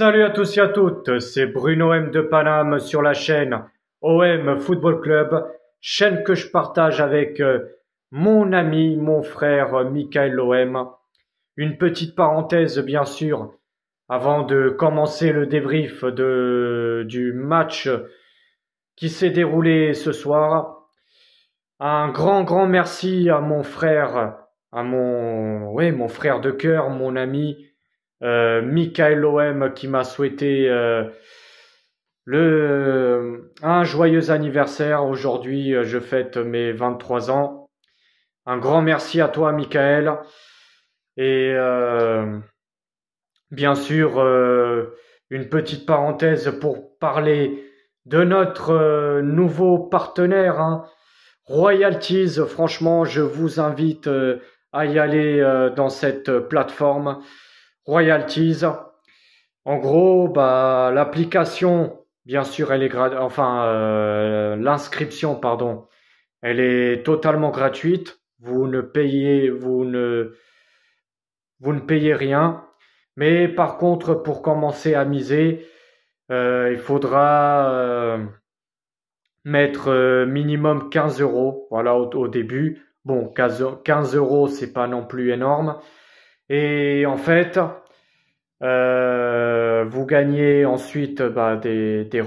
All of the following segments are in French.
Salut à tous et à toutes, c'est Bruno M de Paname sur la chaîne OM Football Club, chaîne que je partage avec euh, mon ami, mon frère euh, Michael OM. Une petite parenthèse bien sûr avant de commencer le débrief de, du match qui s'est déroulé ce soir. Un grand grand merci à mon frère, à mon ouais, mon frère de cœur, mon ami euh, Michael OM qui m'a souhaité euh, le, un joyeux anniversaire. Aujourd'hui, euh, je fête mes 23 ans. Un grand merci à toi, Michael. Et bien sûr, une petite parenthèse pour parler de notre nouveau partenaire, hein. Royalties. Franchement, je vous invite à y aller dans cette plateforme royalties. En gros, bah, l'application, bien sûr, elle est enfin euh, l'inscription, pardon, elle est totalement gratuite. Vous ne payez, vous ne, vous ne payez rien. Mais par contre, pour commencer à miser, euh, il faudra euh, mettre minimum 15 euros, voilà, au, début. Bon, 15 euros, c'est pas non plus énorme. Et en fait, euh, vous gagnez ensuite bah, des, des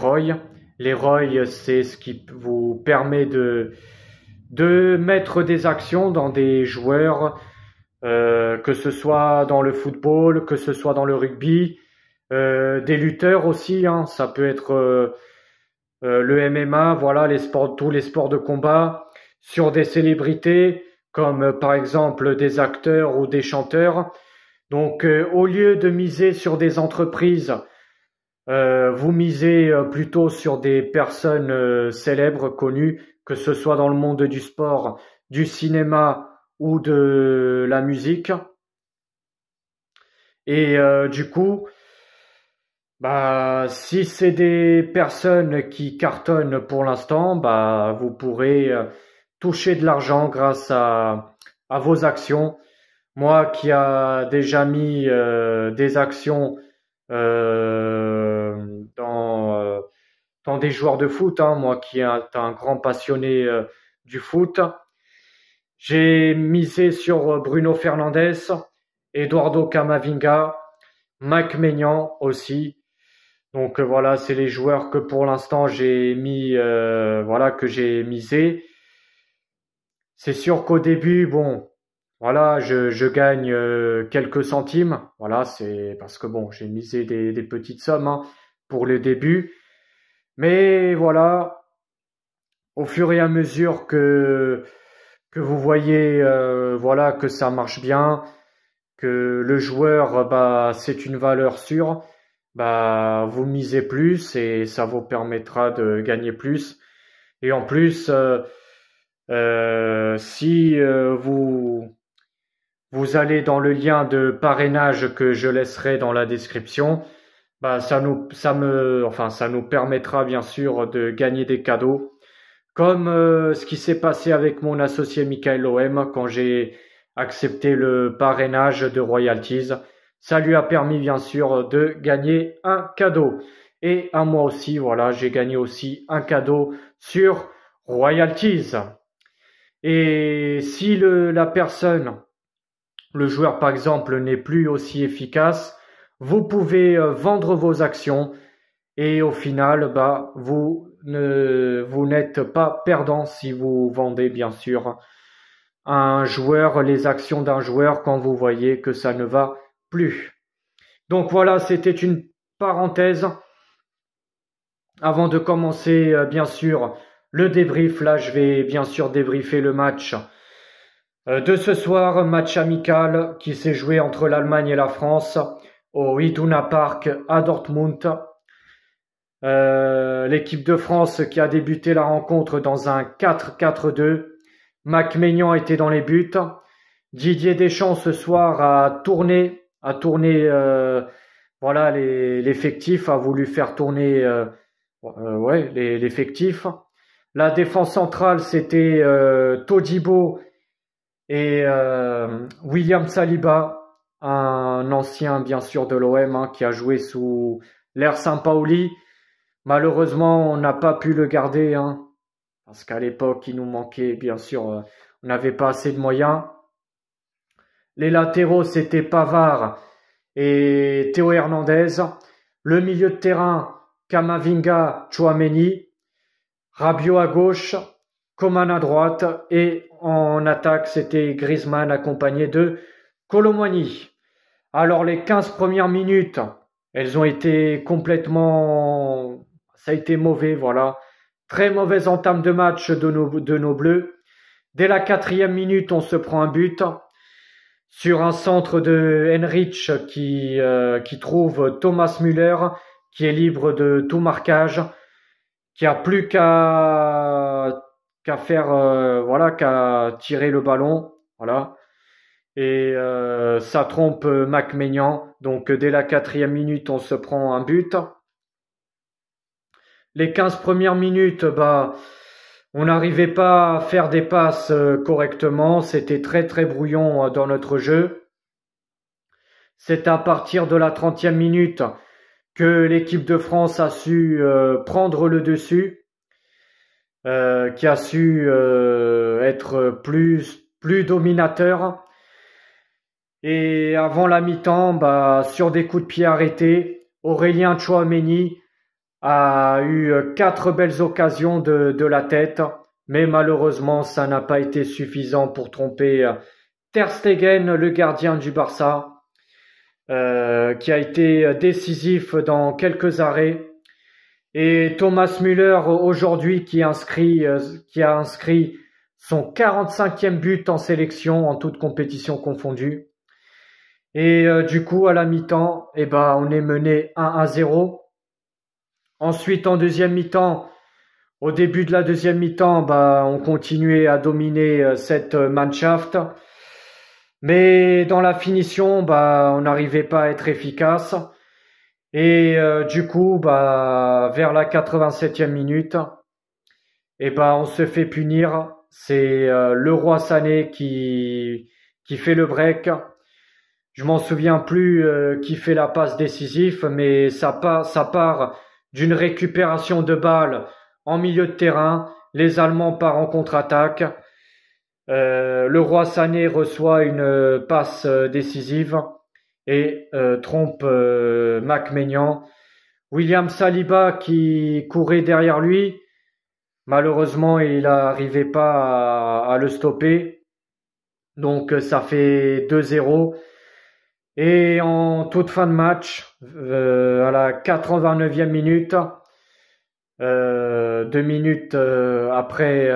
Les roy, c'est ce qui vous permet de, de mettre des actions dans des joueurs, euh, que ce soit dans le football, que ce soit dans le rugby, euh, des lutteurs aussi. Hein. ça peut être le MMA, voilà, les sports, tous les sports de combat, sur des célébrités, comme euh, par exemple des acteurs ou des chanteurs. Donc euh, au lieu de miser sur des entreprises, euh, vous misez plutôt sur des personnes célèbres, connues, que ce soit dans le monde du sport, du cinéma ou de la musique. Et du coup, bah, si c'est des personnes qui cartonnent pour l'instant, bah, vous pourrez toucher de l'argent grâce à, vos actions. Moi qui a déjà mis euh, des actions euh, euh, dans, des joueurs de foot, hein, moi qui est un, grand passionné du foot, j'ai misé sur Bruno Fernandez, Eduardo Camavinga, Mike Maignan aussi. Donc voilà, c'est les joueurs que pour l'instant j'ai mis, voilà que j'ai misé. C'est sûr qu'au début, bon, voilà, je, gagne euh, quelques centimes. Voilà, c'est parce que bon, j'ai misé des, petites sommes hein, pour le début. Mais voilà, au fur et à mesure que que vous voyez, euh, voilà, que ça marche bien, que le joueur, bah, c'est une valeur sûre. Bah, vous misez plus et ça vous permettra de gagner plus. Et en plus. Euh, euh, si euh, vous vous allez dans le lien de parrainage que je laisserai dans la description, bah ça nous ça me enfin ça nous permettra bien sûr de gagner des cadeaux comme euh, ce qui s'est passé avec mon associé Michael OM quand j'ai accepté le parrainage de royalties ça lui a permis bien sûr de gagner un cadeau et à moi aussi voilà j'ai gagné aussi un cadeau sur royalties et si le, la personne, le joueur par exemple, n'est plus aussi efficace, vous pouvez euh, vendre vos actions et au final, bah, vous ne, vous n'êtes pas perdant si vous vendez bien sûr un joueur, les actions d'un joueur quand vous voyez que ça ne va plus. Donc voilà, c'était une parenthèse. Avant de commencer, euh, bien sûr, le débrief, là je vais bien sûr débriefer le match euh, de ce soir, match amical qui s'est joué entre l'Allemagne et la France au Iduna Park à Dortmund. Euh, l'équipe de France qui a débuté la rencontre dans un 4-4-2. Mac Maignan était dans les buts. Didier Deschamps ce soir a tourné, a tourné euh, voilà l'effectif, a voulu faire tourner ouais l'effectif. La défense centrale, c'était euh, Tojibo et euh, William Saliba, un ancien bien sûr de l'OM hein, qui a joué sous l'ère Saint-Pauli. Malheureusement, on n'a pas pu le garder hein, parce qu'à l'époque, il nous manquait bien sûr, euh, on n'avait pas assez de moyens. Les latéraux, c'était Pavard et Théo Hernandez. Le milieu de terrain, Kamavinga, Chouameni. Rabiot à gauche, Coman à droite et en attaque, c'était Griezmann accompagné de Colomani. Alors les 15 premières minutes, elles ont été complètement... Ça a été mauvais, voilà. Très mauvaise entame de match de nos, de nos Bleus. Dès la quatrième minute, on se prend un but sur un centre de Henrich qui, euh, qui trouve Thomas Müller qui est libre de tout marquage qui a plus qu'à qu'à faire euh, voilà qu'à tirer le ballon voilà et euh, ça trompe Mac Maignan donc dès la quatrième minute on se prend un but les 15 premières minutes bah on n'arrivait pas à faire des passes euh, correctement c'était très très brouillon dans notre jeu c'est à partir de la trentième minute que l'équipe de France a su euh, prendre le dessus, euh, qui a su euh, être plus, plus dominateur. Et avant la mi-temps, bah, sur des coups de pied arrêtés, Aurélien Chouameni a eu quatre belles occasions de, de la tête, mais malheureusement, ça n'a pas été suffisant pour tromper Ter Stegen, le gardien du Barça. Euh, qui a été décisif dans quelques arrêts. Et Thomas Müller aujourd'hui qui, inscrit, euh, qui a inscrit son 45e but en sélection en toute compétition confondue. Et euh, du coup, à la mi-temps, eh ben, on est mené 1 à 0. Ensuite, en deuxième mi-temps, au début de la deuxième mi-temps, bah, on continuait à dominer cette Mannschaft. Mais dans la finition, bah, on n'arrivait pas à être efficace. Et euh, du coup, bah, vers la 87e minute, et eh bah, ben, on se fait punir. C'est euh, le roi Sané qui, qui fait le break. Je m'en souviens plus euh, qui fait la passe décisive, mais ça, part, ça part d'une récupération de balles en milieu de terrain. Les Allemands partent en contre-attaque. Euh, le roi Sané reçoit une euh, passe euh, décisive et trompe euh, William Saliba qui courait derrière lui, malheureusement il n'arrivait pas à, à, le stopper. Donc ça fait 2-0. Et en toute fin de match, à la 89e minute, deux minutes après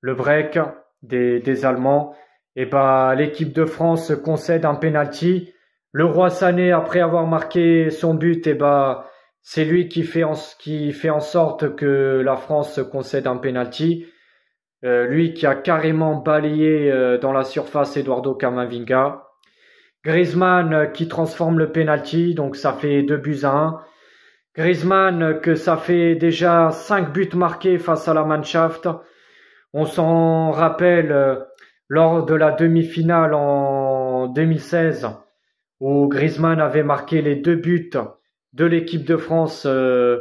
le break des, Allemands. Et eh ben, l'équipe de France concède un penalty. Le roi Sané, après avoir marqué son but, et eh ben, c'est lui qui fait, en, qui fait en sorte que la France concède un penalty. Euh, lui qui a carrément balayé euh, dans la surface Eduardo Camavinga. Griezmann qui transforme le penalty, donc ça fait 2 buts à 1. Griezmann que ça fait déjà 5 buts marqués face à la Mannschaft. On s'en rappelle euh, lors de la demi-finale en 2016 où Griezmann avait marqué les deux buts de l'équipe de France euh,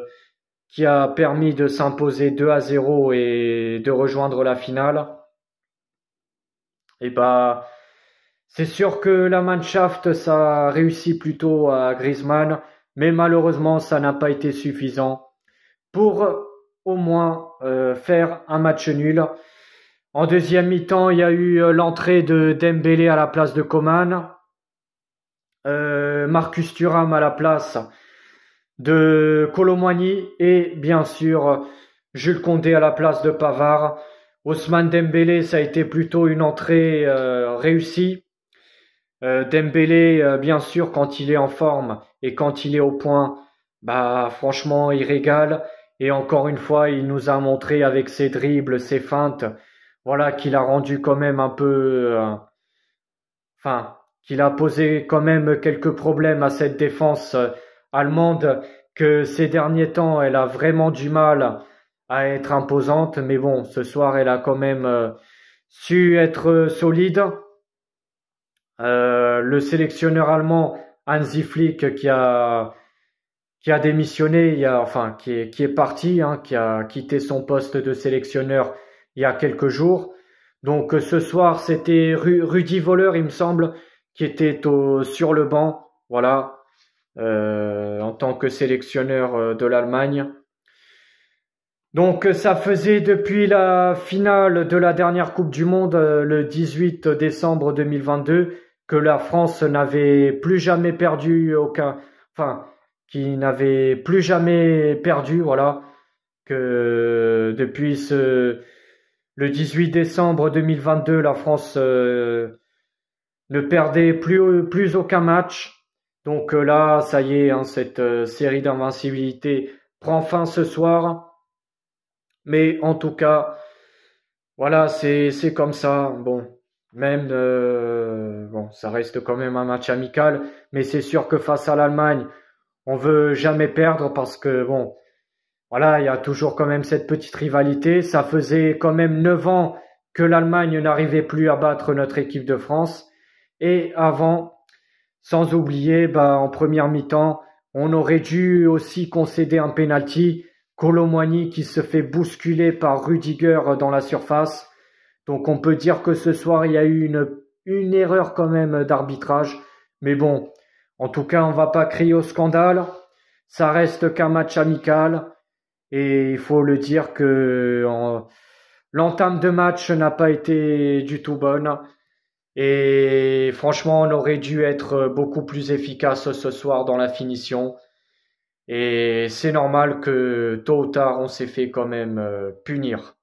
qui a permis de s'imposer 2 à 0 et de rejoindre la finale. Et eh bah, ben, c'est sûr que la Mannschaft, ça réussi plutôt à Griezmann, mais malheureusement, ça n'a pas été suffisant pour au moins euh, faire un match nul. En deuxième mi-temps, il y a eu euh, l'entrée de Dembélé à la place de Coman, euh, Marcus Thuram à la place de Colomoigny et bien sûr Jules Condé à la place de Pavard. Ousmane Dembélé, ça a été plutôt une entrée réussie. Euh, Dembélé, bien sûr, quand il est en forme et quand il est au point, bah, franchement, il régale. Et encore une fois, il nous a montré avec ses dribbles, ses feintes, voilà, qu'il a rendu quand même un peu. Euh, enfin, qu'il a posé quand même quelques problèmes à cette défense euh, allemande, que ces derniers temps, elle a vraiment du mal à être imposante. Mais bon, ce soir, elle a quand même euh, su être solide. le sélectionneur allemand Hansi Flick qui a qui a démissionné, il y a, enfin qui est, parti, hein, qui a quitté son poste de sélectionneur il y a quelques jours. Donc euh, ce soir, c'était Rudy Voleur, il me semble, qui était au, sur le banc, voilà, euh, en tant que sélectionneur euh, de l'Allemagne. Donc ça faisait depuis la finale de la dernière Coupe du Monde le 18 décembre 2022 que la France n'avait plus jamais perdu aucun, enfin qui n'avait plus jamais perdu, voilà, que depuis ce, le 18 décembre 2022, la France euh, ne perdait plus, plus aucun match. Donc euh, là, ça y est, hein, cette euh, série d'invincibilité prend fin ce soir. Mais en tout cas, voilà, c'est comme ça. Bon, même, bon, ça reste quand même un match amical. Mais c'est sûr que face à l'Allemagne, on veut jamais perdre parce que bon, voilà, il y a toujours quand même cette petite rivalité. Ça faisait quand même neuf ans que l'Allemagne n'arrivait plus à battre notre équipe de France. Et avant, sans oublier, bah, en première mi-temps, on aurait dû aussi concéder un penalty. colomoigny qui se fait bousculer par Rudiger dans la surface. Donc on peut dire que ce soir, il y a eu une erreur quand même d'arbitrage. Mais bon, en tout cas, on va pas crier au scandale. Ça reste qu'un match amical. Et il faut le dire que l'entame de match n'a pas été du tout bonne. Et franchement, on aurait dû être beaucoup plus efficace ce soir dans la finition. Et c'est normal que tôt ou tard, on s'est fait quand même euh, punir.